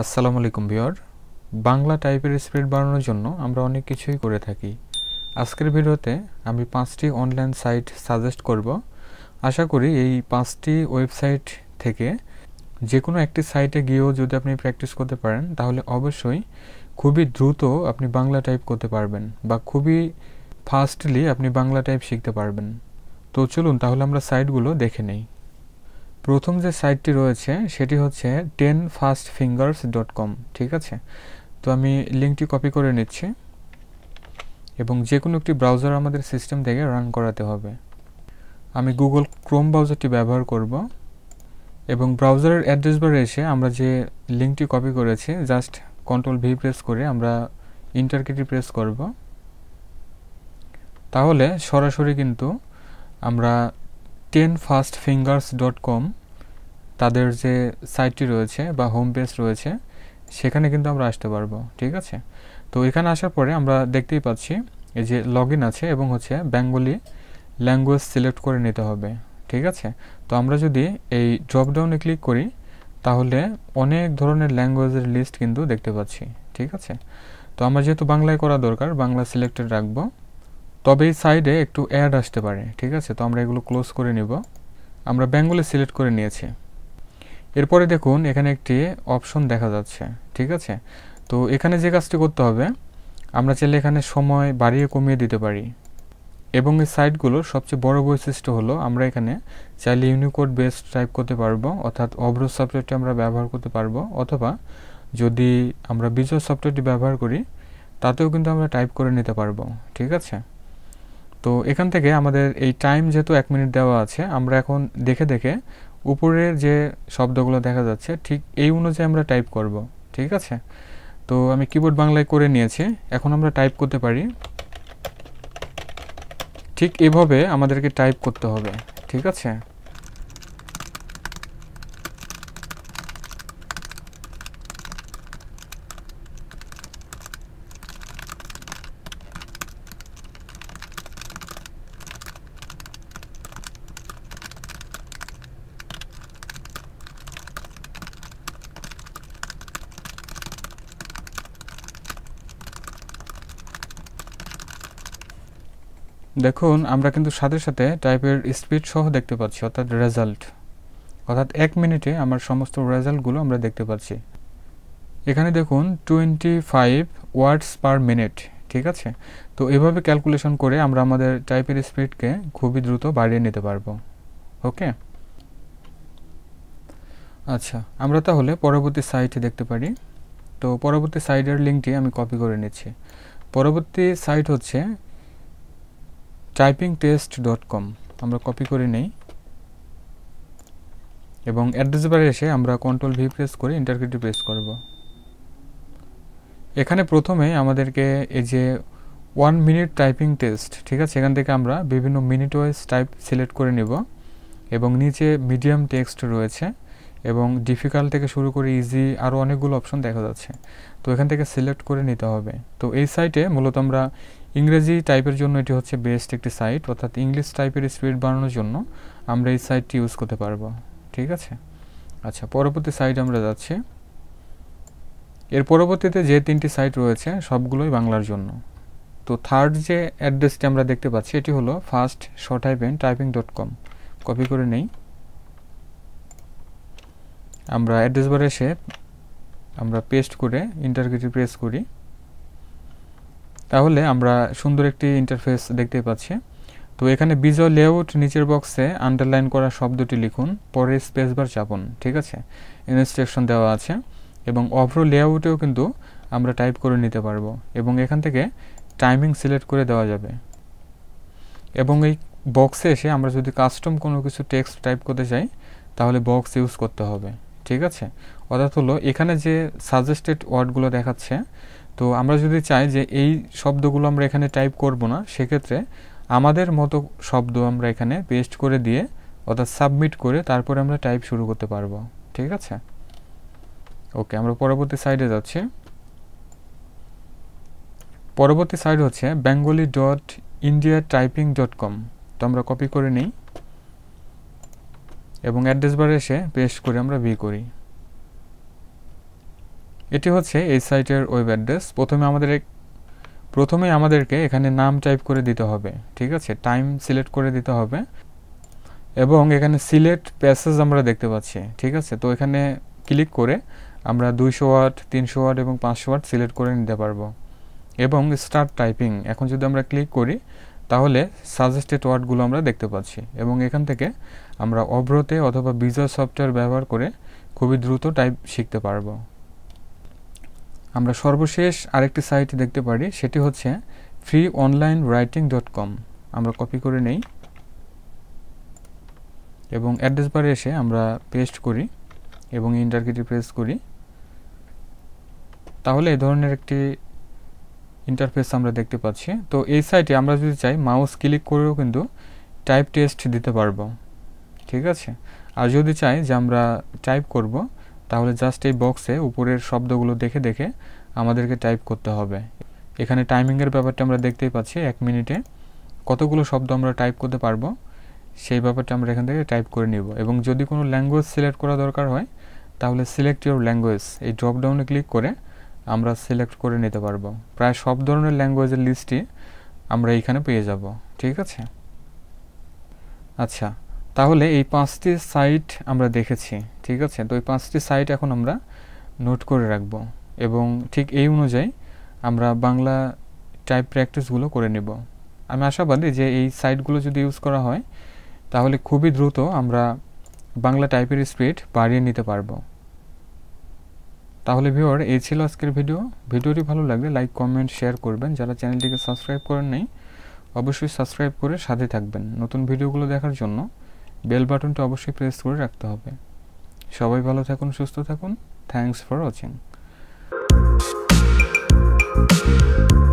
আসসালামু আলাইকুম ভিওর বাংলা টাইপের স্পিড বাড়ানোর জন্য আমরা অনেক কিছুই করে থাকি আজকের ভিডিওতে আমি পাঁচটি অনলাইন সাইট সাজেস্ট করব আশা করি এই পাঁচটি ওয়েবসাইট থেকে যে কোনো একটি সাইটে গিয়েও যদি আপনি প্র্যাকটিস করতে পারেন তাহলে অবশ্যই খুবই দ্রুত আপনি বাংলা টাইপ করতে পারবেন বা খুবই ফাস্টলি আপনি বাংলা টাইপ শিখতে পারবেন তো চলুন তাহলে আমরা সাইটগুলো দেখে নেই প্রথম যে সাইটটি রয়েছে সেটি হচ্ছে ten fast fingers dot com ঠিক আছে তো আমি লিঙ্কটি কপি করে নিচ্ছি এবং যে কোনো একটি ব্রাউজার আমাদের সিস্টেম থেকে রান করাতে হবে আমি গুগল ক্রোম ব্রাউজারটি ব্যবহার করব এবং ব্রাউজারের অ্যাড্রেস বারে এসে আমরা যে লিঙ্কটি কপি করেছি জাস্ট কন্ট্রোল ভি প্রেস করে আমরা ইন্টারকেটি প্রেস করব তাহলে সরাসরি কিন্তু আমরা ten fast fingers dot com তাদের যে সাইটটি রয়েছে বা হোম পেজ রয়েছে সেখানে কিন্তু আমরা আসতে পারবো ঠিক আছে তো এখানে আসার পরে আমরা দেখতেই পাচ্ছি এই যে লগ আছে এবং হচ্ছে বেঙ্গলি ল্যাঙ্গুয়েজ সিলেক্ট করে নিতে হবে ঠিক আছে তো আমরা যদি এই ড্রপডাউনে ক্লিক করি তাহলে অনেক ধরনের ল্যাঙ্গুয়েজের লিস্ট কিন্তু দেখতে পাচ্ছি ঠিক আছে তো আমার যেহেতু বাংলায় করা দরকার বাংলা সিলেক্টেড রাখবো তবে এই সাইডে একটু অ্যাড আসতে পারে ঠিক আছে তো আমরা এগুলো ক্লোজ করে নিব আমরা বেঙ্গলে সিলেক্ট করে নিয়েছি এরপরে দেখুন এখানে একটি অপশন দেখা যাচ্ছে ঠিক আছে তো এখানে যে কাজটি করতে হবে আমরা চাইলে এখানে সময় বাড়িয়ে কমিয়ে দিতে পারি এবং এই সাইটগুলোর সবচেয়ে বড় বৈশিষ্ট্য হলো আমরা এখানে চাইলে ইউনিকোড বেস্ট টাইপ করতে পারবো অর্থাৎ অব্র সফটওয়্যারটি আমরা ব্যবহার করতে পারবো অথবা যদি আমরা বিজয় সফটওয়্যারটি ব্যবহার করি তাতেও কিন্তু আমরা টাইপ করে নিতে পারবো ঠিক আছে তো এখান থেকে আমাদের এই টাইম যেহেতু এক মিনিট দেওয়া আছে আমরা এখন দেখে দেখে উপরের যে শব্দগুলো দেখা যাচ্ছে ঠিক এই অনুযায়ী আমরা টাইপ করব ঠিক আছে তো আমি কিবোর্ড বাংলায় করে নিয়েছি এখন আমরা টাইপ করতে পারি ঠিক এভাবে আমাদেরকে টাইপ করতে হবে ঠিক আছে দেখুন আমরা কিন্তু সাথে সাথে টাইপের স্পিড সহ দেখতে পাচ্ছি অর্থাৎ রেজাল্ট অর্থাৎ এক মিনিটে আমার সমস্ত রেজাল্টগুলো আমরা দেখতে পাচ্ছি এখানে দেখুন twenty five words per minute ঠিক আছে তো এভাবে ক্যালকুলেশন করে আমরা আমাদের টাইপের স্পিডকে খুবই দ্রুত বাড়িয়ে নিতে পারবো ওকে আচ্ছা আমরা তাহলে পরবর্তী সাইটে দেখতে পারি তো পরবর্তী সাইটের লিঙ্কটি আমি কপি করে নিচ্ছি পরবর্তী সাইট হচ্ছে টাইপিং টেস্ট ডট কম আমরা কপি করে নেই এবং অ্যাড্রেস বারে এসে আমরা কন্ট্রোল ভি প্রেস করে ইন্টারকেটি প্রেস করব এখানে প্রথমে আমাদেরকে এই যে ওয়ান মিনিট টাইপিং টেস্ট ঠিক আছে এখান থেকে আমরা বিভিন্ন মিনিট ওয়াইজ টাইপ সিলেক্ট করে নেব এবং নিচে মিডিয়াম টেক্সট রয়েছে এবং ডিফিকাল্ট থেকে শুরু করে ইজি আরও অনেকগুলো অপশন দেখা যাচ্ছে তো এখান থেকে সিলেক্ট করে নিতে হবে তো এই সাইটে মূলত আমরা ইংরেজি টাইপের জন্য এটি হচ্ছে বেস্ট একটি সাইট অর্থাৎ ইংলিশ টাইপের স্পিড বাড়ানোর জন্য আমরা এই সাইটটি ইউজ করতে পারবো ঠিক আছে আচ্ছা পরবর্তী সাইট আমরা যাচ্ছি এর পরবর্তীতে যে তিনটি সাইট রয়েছে সবগুলোই বাংলার জন্য তো থার্ড যে অ্যাড্রেসটি আমরা দেখতে পাচ্ছি এটি হলো first short hyphen typing dot com copy করে নেই আমরা অ্যাড্রেস বারে এসে আমরা পেস্ট করে ইন্টারগেটে প্রেস করি তাহলে আমরা সুন্দর একটি ইন্টারফেস দেখতে পাচ্ছি তো এখানে বিজয় লেআউট নিচের বক্সে আন্ডারলাইন করা শব্দটি লিখুন পরে স্পেস বার চাপুন ঠিক আছে ইনস্ট্রাকশন দেওয়া আছে এবং অভ্রো লেআউটেও কিন্তু আমরা টাইপ করে নিতে পারবো এবং এখান থেকে টাইমিং সিলেক্ট করে দেওয়া যাবে এবং এই বক্সে এসে আমরা যদি কাস্টম কোনো কিছু টেক্সট টাইপ করতে চাই তাহলে বক্স ইউজ করতে হবে ঠিক আছে অর্থাৎ হলো এখানে যে সাজেস্টেড ওয়ার্ডগুলো দেখাচ্ছে তো আমরা যদি চাই যে এই শব্দগুলো আমরা এখানে টাইপ করব না সেক্ষেত্রে আমাদের মতো শব্দ আমরা এখানে পেস্ট করে দিয়ে অর্থাৎ সাবমিট করে তারপরে আমরা টাইপ শুরু করতে পারবো ঠিক আছে ওকে আমরা পরবর্তী সাইডে যাচ্ছি পরবর্তী সাইড হচ্ছে Bengali dot India typing dot com তো আমরা কপি করে নিই এবং অ্যাড্রেস বারে এসে পেস্ট করে আমরা ভি করি এটি হচ্ছে এই সাইটের ওয়েব অ্যাড্রেস প্রথমে আমাদের প্রথমে আমাদেরকে এখানে নাম টাইপ করে দিতে হবে ঠিক আছে টাইম সিলেক্ট করে দিতে হবে এবং এখানে সিলেক্ট প্যাসেজ আমরা দেখতে পাচ্ছি ঠিক আছে তো এখানে ক্লিক করে আমরা দুইশো ওয়াট তিনশো ওয়াট এবং পাঁচশো ওয়াট সিলেক্ট করে নিতে পারবো এবং স্টার্ট টাইপিং এখন যদি আমরা ক্লিক করি তাহলে সাজেস্টেড ওয়ার্ডগুলো আমরা দেখতে পাচ্ছি এবং এখান থেকে আমরা অভ্রতে অথবা বিজয় সফটওয়্যার ব্যবহার করে খুবই দ্রুত টাইপ শিখতে পারবো আমরা সর্বশেষ আরেকটি সাইট দেখতে পারি সেটি হচ্ছে free online writing dot com আমরা কপি করে নেই এবং অ্যাড্রেস বারে এসে আমরা পেস্ট করি এবং ইন্টারকেটি প্রেস করি তাহলে এ ধরনের একটি ইন্টারফেস আমরা দেখতে পাচ্ছি তো এই সাইটে আমরা যদি চাই মাউস ক্লিক করেও কিন্তু টাইপ টেস্ট দিতে পারবো ঠিক আছে আর যদি চাই যে আমরা টাইপ করবো তাহলে জাস্ট এই বক্সে উপরের শব্দগুলো দেখে দেখে আমাদেরকে টাইপ করতে হবে এখানে টাইমিংয়ের ব্যাপারটা আমরা দেখতেই পাচ্ছি এক মিনিটে কতগুলো শব্দ আমরা টাইপ করতে পারবো সেই ব্যাপারটা আমরা এখান থেকে টাইপ করে নিব এবং যদি কোনো ল্যাঙ্গুয়েজ সিলেক্ট করা দরকার হয় তাহলে সিলেক্ট ইউর ল্যাঙ্গুয়েজ এই ড্রপডাউনে ক্লিক করে আমরা সিলেক্ট করে নিতে পারবো প্রায় সব ধরনের ল্যাঙ্গুয়েজের লিস্টই আমরা এখানে পেয়ে যাব ঠিক আছে আচ্ছা তাহলে এই পাঁচটি সাইট আমরা দেখেছি ঠিক আছে তো এই পাঁচটি সাইট এখন আমরা নোট করে রাখব এবং ঠিক এই অনুযায়ী আমরা বাংলা টাইপ প্র্যাকটিসগুলো করে নেব আমি আশাবাদী যে এই সাইটগুলো যদি ইউজ করা হয় তাহলে খুবই দ্রুত আমরা বাংলা টাইপের স্পিড বাড়িয়ে নিতে পারবো তাহলে ভিওর এই ছিল আজকের ভিডিও ভিডিওটি ভালো লাগলে লাইক কমেন্ট শেয়ার করবেন যারা চ্যানেলটিকে সাবস্ক্রাইব করেন নেই অবশ্যই সাবস্ক্রাইব করে সাথে থাকবেন নতুন ভিডিওগুলো দেখার জন্য বেল বাটনটা অবশ্যই প্রেস করে রাখতে হবে সবাই ভালো থাকুন সুস্থ থাকুন থ্যাংকস ফর ওয়াচিং